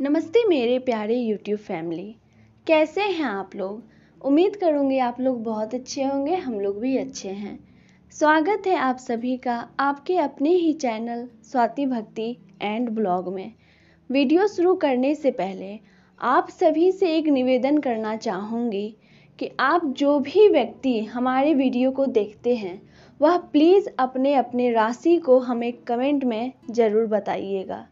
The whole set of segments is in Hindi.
नमस्ते मेरे प्यारे YouTube फैमिली कैसे हैं आप लोग उम्मीद करूँगी आप लोग बहुत अच्छे होंगे हम लोग भी अच्छे हैं स्वागत है आप सभी का आपके अपने ही चैनल स्वाति भक्ति एंड ब्लॉग में वीडियो शुरू करने से पहले आप सभी से एक निवेदन करना चाहूँगी कि आप जो भी व्यक्ति हमारे वीडियो को देखते हैं वह प्लीज़ अपने अपने राशि को हमें कमेंट में ज़रूर बताइएगा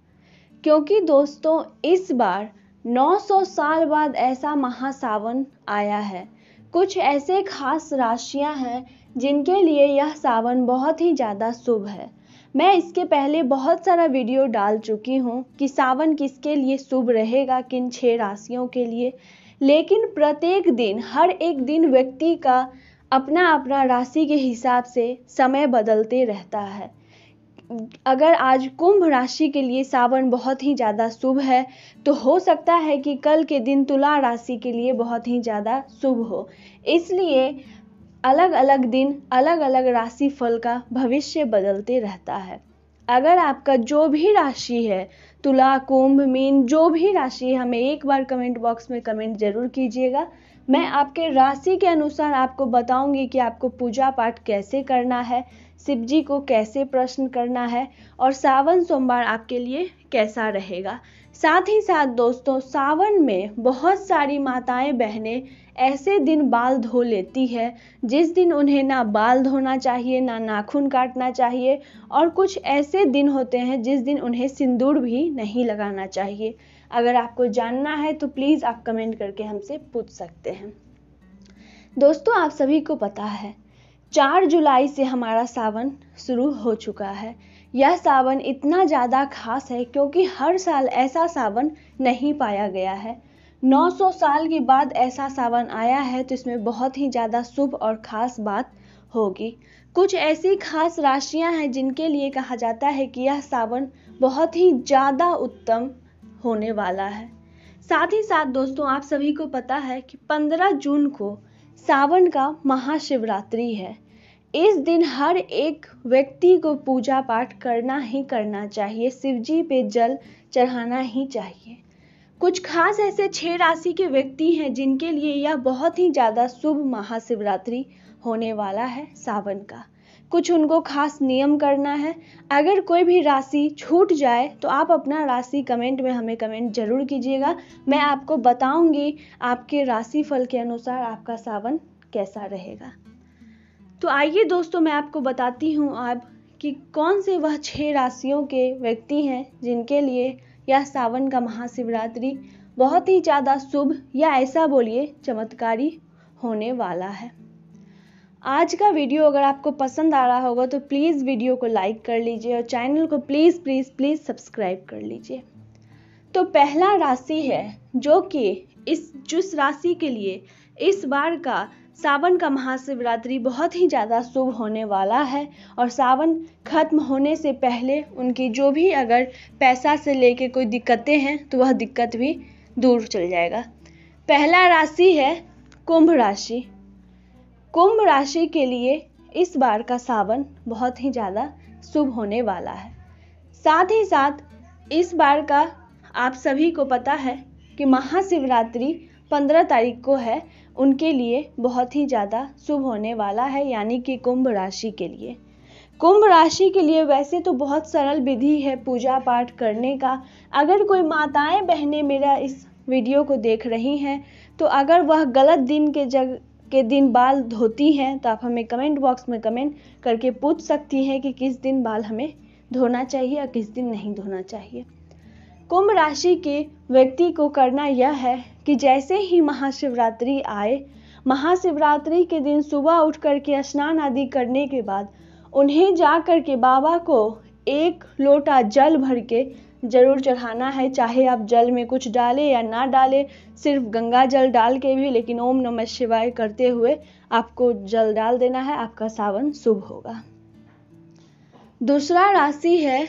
क्योंकि दोस्तों इस बार 900 साल बाद ऐसा महासावन आया है कुछ ऐसे खास राशियां हैं जिनके लिए यह सावन बहुत ही ज़्यादा शुभ है मैं इसके पहले बहुत सारा वीडियो डाल चुकी हूँ कि सावन किसके लिए शुभ रहेगा किन छः राशियों के लिए लेकिन प्रत्येक दिन हर एक दिन व्यक्ति का अपना अपना राशि के हिसाब से समय बदलते रहता है अगर आज कुंभ राशि के लिए सावन बहुत ही ज़्यादा शुभ है तो हो सकता है कि कल के दिन तुला राशि के लिए बहुत ही ज़्यादा शुभ हो इसलिए अलग अलग दिन अलग अलग राशि फल का भविष्य बदलते रहता है अगर आपका जो भी राशि है तुला कुंभ मीन जो भी राशि हमें एक बार कमेंट बॉक्स में कमेंट जरूर कीजिएगा मैं आपके राशि के अनुसार आपको बताऊंगी कि आपको पूजा पाठ कैसे करना है शिव जी को कैसे प्रश्न करना है और सावन सोमवार आपके लिए कैसा रहेगा साथ ही साथ दोस्तों सावन में बहुत सारी माताएं बहनें ऐसे दिन बाल धो लेती है जिस दिन उन्हें ना बाल धोना चाहिए ना नाखून काटना चाहिए और कुछ ऐसे दिन होते हैं जिस दिन उन्हें सिंदूर भी नहीं लगाना चाहिए अगर आपको जानना है तो प्लीज़ आप कमेंट करके हमसे पूछ सकते हैं दोस्तों आप सभी को पता है चार जुलाई से हमारा सावन शुरू हो चुका है यह सावन इतना ज़्यादा खास है क्योंकि हर साल ऐसा सावन नहीं पाया गया है 900 साल के बाद ऐसा सावन आया है तो इसमें बहुत ही ज़्यादा शुभ और ख़ास बात होगी कुछ ऐसी खास राशियां हैं जिनके लिए कहा जाता है कि यह सावन बहुत ही ज़्यादा उत्तम होने वाला है साथ ही साथ दोस्तों आप सभी को पता है कि 15 जून को सावन का महाशिवरात्रि है इस दिन हर एक व्यक्ति को पूजा पाठ करना ही करना चाहिए शिव जी पे जल चढ़ाना ही चाहिए कुछ खास ऐसे छह राशि के व्यक्ति हैं जिनके लिए यह बहुत ही ज़्यादा शुभ महाशिवरात्रि होने वाला है सावन का कुछ उनको खास नियम करना है अगर कोई भी राशि छूट जाए तो आप अपना राशि कमेंट में हमें कमेंट जरूर कीजिएगा मैं आपको बताऊंगी आपके राशि फल के अनुसार आपका सावन कैसा रहेगा तो आइए दोस्तों मैं आपको बताती हूँ आप कि कौन से वह छह राशियों के व्यक्ति हैं जिनके लिए यह सावन का महाशिवरात्रि बहुत ही ज़्यादा शुभ या ऐसा बोलिए चमत्कारी होने वाला है आज का वीडियो अगर आपको पसंद आ रहा होगा तो प्लीज़ वीडियो को लाइक कर लीजिए और चैनल को प्लीज़ प्लीज़ प्लीज़ सब्सक्राइब कर लीजिए तो पहला राशि है जो कि इस जिस राशि के लिए इस बार का सावन का महाशिवरात्रि बहुत ही ज़्यादा शुभ होने वाला है और सावन खत्म होने से पहले उनकी जो भी अगर पैसा से लेके कोई दिक्कतें हैं तो वह दिक्कत भी दूर चल जाएगा पहला राशि है कुंभ राशि कुंभ राशि के लिए इस बार का सावन बहुत ही ज़्यादा शुभ होने वाला है साथ ही साथ इस बार का आप सभी को पता है कि महाशिवरात्रि पंद्रह तारीख को है उनके लिए बहुत ही ज़्यादा शुभ होने वाला है यानी कि कुंभ राशि के लिए कुंभ राशि के लिए वैसे तो बहुत सरल विधि है पूजा पाठ करने का अगर कोई माताएं बहनें मेरा इस वीडियो को देख रही हैं तो अगर वह गलत दिन के जग के दिन बाल धोती हैं तो आप हमें कमेंट बॉक्स में कमेंट करके पूछ सकती हैं कि किस दिन बाल हमें धोना चाहिए और किस दिन नहीं धोना चाहिए कुंभ राशि के व्यक्ति को करना यह है कि जैसे ही महाशिवरात्रि आए महाशिवरात्रि के दिन सुबह उठ कर के स्नान आदि करने के बाद उन्हें जा कर के बाबा को एक लोटा जल भर के जरूर चढ़ाना है चाहे आप जल में कुछ डालें या ना डालें सिर्फ गंगा जल डाल के भी लेकिन ओम नमः शिवाय करते हुए आपको जल डाल देना है आपका सावन शुभ होगा दूसरा राशि है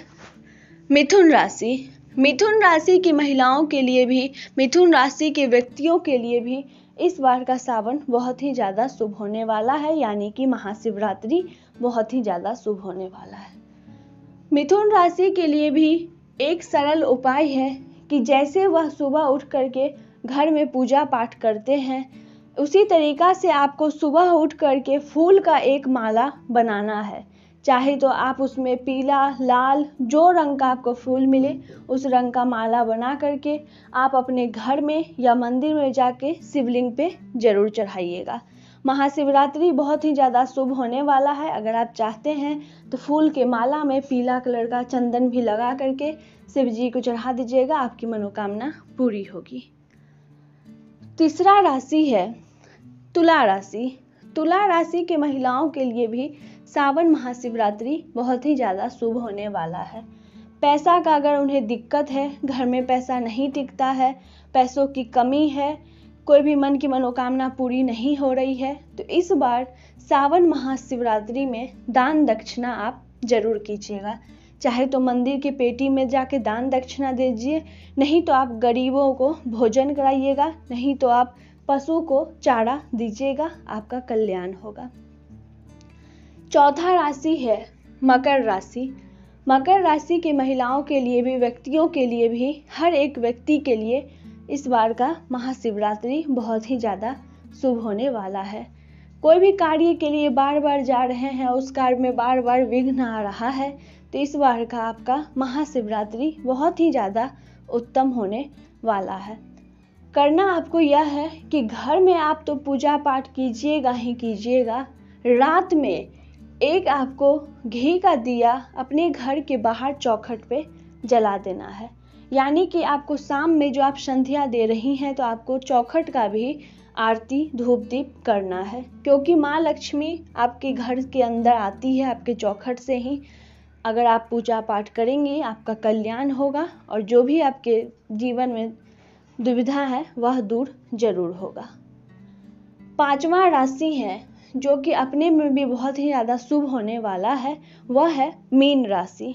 मिथुन राशि मिथुन राशि की महिलाओं के लिए भी मिथुन राशि के व्यक्तियों के लिए भी इस बार का सावन बहुत ही ज़्यादा शुभ होने वाला है यानी कि महाशिवरात्रि बहुत ही ज़्यादा शुभ होने वाला है मिथुन राशि के लिए भी एक सरल उपाय है कि जैसे वह सुबह उठ करके घर में पूजा पाठ करते हैं उसी तरीका से आपको सुबह उठ करके फूल का एक माला बनाना है चाहे तो आप उसमें पीला लाल जो रंग का आपको फूल मिले उस रंग का माला बना करके आप अपने घर में या मंदिर में जाके शिवलिंग पे ज़रूर चढ़ाइएगा महाशिवरात्रि बहुत ही ज़्यादा शुभ होने वाला है अगर आप चाहते हैं तो फूल के माला में पीला कलर का चंदन भी लगा करके शिव जी को चढ़ा दीजिएगा आपकी मनोकामना पूरी होगी तीसरा राशि है तुला राशि तुला राशि के महिलाओं के लिए भी सावन महाशिवरात्रि बहुत ही ज़्यादा शुभ होने वाला है पैसा का अगर उन्हें दिक्कत है घर में पैसा नहीं टिकता है पैसों की कमी है कोई भी मन की मनोकामना पूरी नहीं हो रही है तो इस बार सावन महाशिवरात्रि में दान दक्षिणा आप जरूर कीजिएगा चाहे तो मंदिर की पेटी में जाके दान दक्षिणा दीजिए नहीं तो आप गरीबों को भोजन कराइएगा नहीं तो आप पशु को चारा दीजिएगा आपका कल्याण होगा चौथा राशि है मकर राशि मकर राशि की महिलाओं के लिए भी व्यक्तियों के लिए भी हर एक व्यक्ति के लिए इस बार का महाशिवरात्रि बहुत ही ज़्यादा शुभ होने वाला है कोई भी कार्य के लिए बार बार जा रहे हैं उस कार्य में बार बार विघ्न आ रहा है तो इस बार का आपका महाशिवरात्रि बहुत ही ज़्यादा उत्तम होने वाला है करना आपको यह है कि घर में आप तो पूजा पाठ कीजिएगा ही कीजिएगा रात में एक आपको घी का दिया अपने घर के बाहर चौखट पे जला देना है यानी कि आपको शाम में जो आप संध्या दे रही हैं तो आपको चौखट का भी आरती धूप दीप करना है क्योंकि माँ लक्ष्मी आपके घर के अंदर आती है आपके चौखट से ही अगर आप पूजा पाठ करेंगे आपका कल्याण होगा और जो भी आपके जीवन में दुविधा है वह दूर जरूर होगा पांचवा राशि है जो कि अपने में भी बहुत ही ज़्यादा शुभ होने वाला है वह है मीन राशि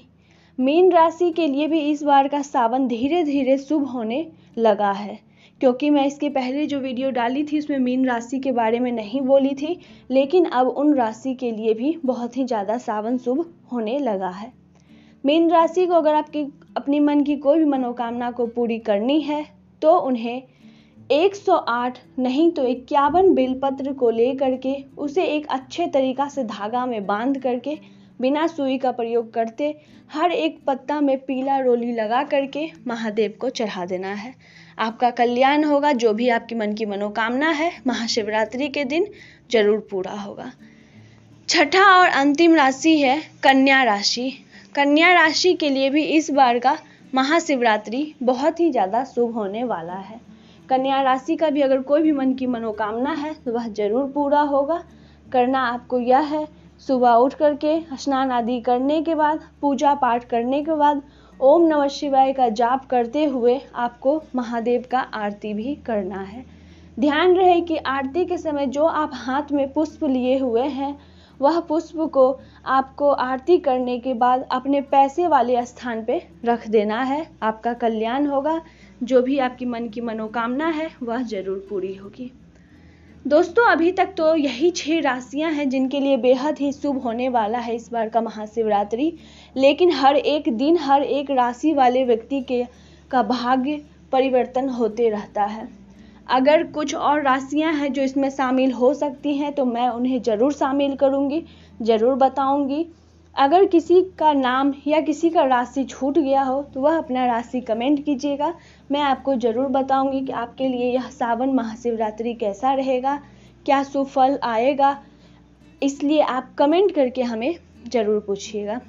मीन राशि के लिए भी इस बार का सावन धीरे धीरे शुभ होने लगा है क्योंकि मैं इसके पहले जो वीडियो डाली थी उसमें मीन राशि के बारे में नहीं बोली थी लेकिन अब उन राशि के लिए भी बहुत ही ज़्यादा सावन शुभ होने लगा है मीन राशि को अगर आपकी अपनी मन की कोई भी मनोकामना को पूरी करनी है तो उन्हें 108 नहीं तो इक्यावन बेलपत्र को लेकर के उसे एक अच्छे तरीका से धागा में बांध करके बिना सुई का प्रयोग करते हर एक पत्ता में पीला रोली लगा करके महादेव को चढ़ा देना है आपका कल्याण होगा जो भी आपकी मन की मनोकामना है महाशिवरात्रि के दिन जरूर पूरा होगा छठा और अंतिम राशि है कन्या राशि कन्या राशि के लिए भी इस बार का महाशिवरात्रि बहुत ही ज़्यादा शुभ होने वाला है कन्या राशि का भी अगर कोई भी मन की मनोकामना है तो वह जरूर पूरा होगा करना आपको यह है सुबह उठ करके स्नान आदि करने के बाद पूजा पाठ करने के बाद ओम नमः शिवाय का जाप करते हुए आपको महादेव का आरती भी करना है ध्यान रहे कि आरती के समय जो आप हाथ में पुष्प लिए हुए हैं वह पुष्प को आपको आरती करने के बाद अपने पैसे वाले स्थान पे रख देना है आपका कल्याण होगा जो भी आपकी मन की मनोकामना है वह जरूर पूरी होगी दोस्तों अभी तक तो यही छह राशियां हैं जिनके लिए बेहद ही शुभ होने वाला है इस बार का महाशिवरात्रि लेकिन हर एक दिन हर एक राशि वाले व्यक्ति के का भाग्य परिवर्तन होते रहता है अगर कुछ और राशियां हैं जो इसमें शामिल हो सकती हैं तो मैं उन्हें ज़रूर शामिल करूंगी ज़रूर बताऊंगी अगर किसी का नाम या किसी का राशि छूट गया हो तो वह अपना राशि कमेंट कीजिएगा मैं आपको ज़रूर बताऊंगी कि आपके लिए यह सावन महाशिवरात्रि कैसा रहेगा क्या सुफल आएगा इसलिए आप कमेंट करके हमें ज़रूर पूछिएगा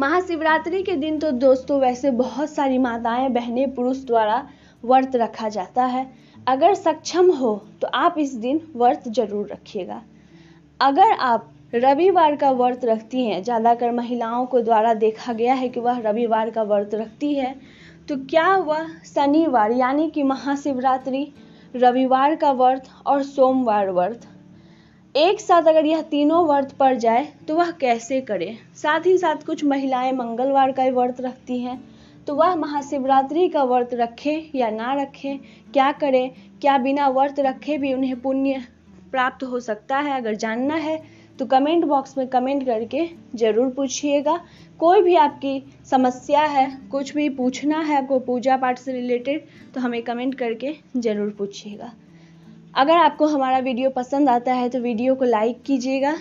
महाशिवरात्रि के दिन तो दोस्तों वैसे बहुत सारी माताएं बहनें पुरुष द्वारा व्रत रखा जाता है अगर सक्षम हो तो आप इस दिन व्रत जरूर रखिएगा अगर आप रविवार का व्रत रखती हैं ज़्यादातर महिलाओं को द्वारा देखा गया है कि वह रविवार का व्रत रखती है तो क्या वह शनिवार यानी कि महाशिवरात्रि रविवार का व्रत और सोमवार व्रत एक साथ अगर यह तीनों व्रत पड़ जाए तो वह कैसे करे साथ ही साथ कुछ महिलाएं मंगलवार का व्रत रखती हैं तो वह महाशिवरात्रि का व्रत रखें या ना रखें क्या करें क्या बिना व्रत रखे भी उन्हें पुण्य प्राप्त हो सकता है अगर जानना है तो कमेंट बॉक्स में कमेंट करके ज़रूर पूछिएगा कोई भी आपकी समस्या है कुछ भी पूछना है आपको पूजा पाठ से रिलेटेड तो हमें कमेंट करके ज़रूर पूछिएगा अगर आपको हमारा वीडियो पसंद आता है तो वीडियो को लाइक कीजिएगा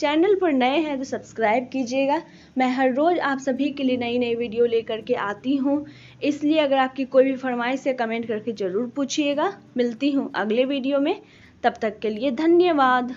चैनल पर नए हैं तो सब्सक्राइब कीजिएगा मैं हर रोज़ आप सभी के लिए नई नई वीडियो लेकर के आती हूँ इसलिए अगर आपकी कोई भी फरमाइश या कमेंट करके ज़रूर पूछिएगा मिलती हूँ अगले वीडियो में तब तक के लिए धन्यवाद